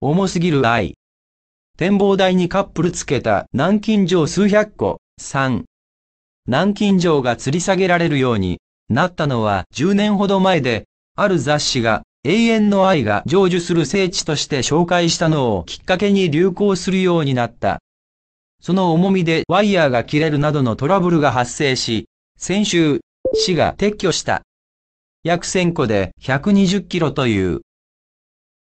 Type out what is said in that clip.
重すぎる愛。展望台にカップルつけた南京錠数百個。三。南京錠が吊り下げられるようになったのは10年ほど前で、ある雑誌が永遠の愛が成就する聖地として紹介したのをきっかけに流行するようになった。その重みでワイヤーが切れるなどのトラブルが発生し、先週、市が撤去した。約1000個で120キロという